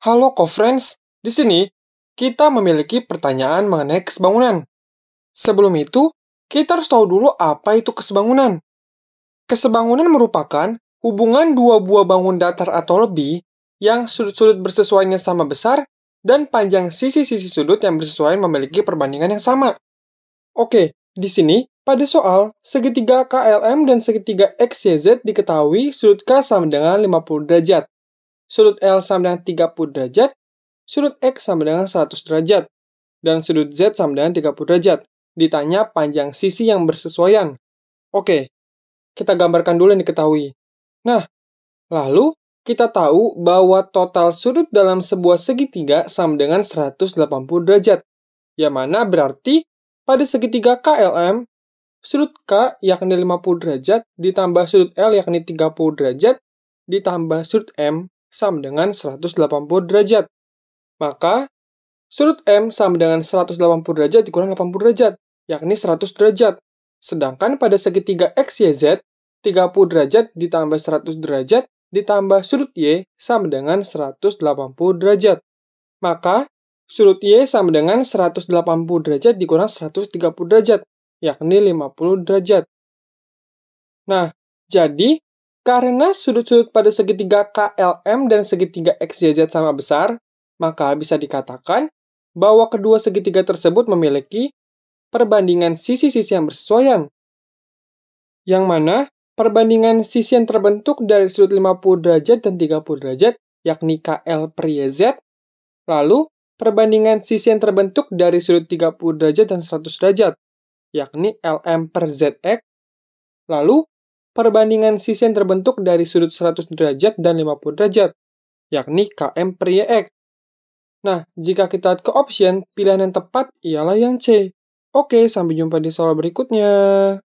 Halo co-friends, di sini kita memiliki pertanyaan mengenai kesebangunan. Sebelum itu, kita harus tahu dulu apa itu kesebangunan. Kesebangunan merupakan hubungan dua buah bangun datar atau lebih yang sudut-sudut bersesuaiannya sama besar dan panjang sisi-sisi sudut yang bersesuaian memiliki perbandingan yang sama. Oke, di sini pada soal, segitiga KLM dan segitiga XYZ diketahui sudut K sama dengan 50 derajat sudut L sama dengan 30 derajat, sudut X sama dengan 100 derajat, dan sudut Z sama dengan 30 derajat. Ditanya panjang sisi yang bersesuaian. Oke, kita gambarkan dulu yang diketahui. Nah, lalu kita tahu bahwa total sudut dalam sebuah segitiga sama dengan 180 derajat, yang mana berarti pada segitiga KLM, sudut K yakni 50 derajat ditambah sudut L yakni 30 derajat ditambah sudut M sama dengan 180 derajat. Maka, sudut M sama dengan 180 derajat dikurang 80 derajat, yakni 100 derajat. Sedangkan pada segitiga X, Y, Z, 30 derajat ditambah 100 derajat ditambah sudut Y sama dengan 180 derajat. Maka, sudut Y sama dengan 180 derajat dikurang 130 derajat, yakni 50 derajat. Nah, jadi karena sudut-sudut pada segitiga KLM dan segitiga XYZ sama besar, maka bisa dikatakan bahwa kedua segitiga tersebut memiliki perbandingan sisi-sisi yang bersesuaian. Yang mana perbandingan sisi yang terbentuk dari sudut 50 derajat dan 30 derajat, yakni KL per YZ, lalu perbandingan sisi yang terbentuk dari sudut 30 derajat dan 100 derajat, yakni LM per ZX, lalu perbandingan sisi yang terbentuk dari sudut 100 derajat dan 50 derajat, yakni KM per YX. E nah, jika kita ke option, pilihan yang tepat ialah yang C. Oke, sampai jumpa di soal berikutnya.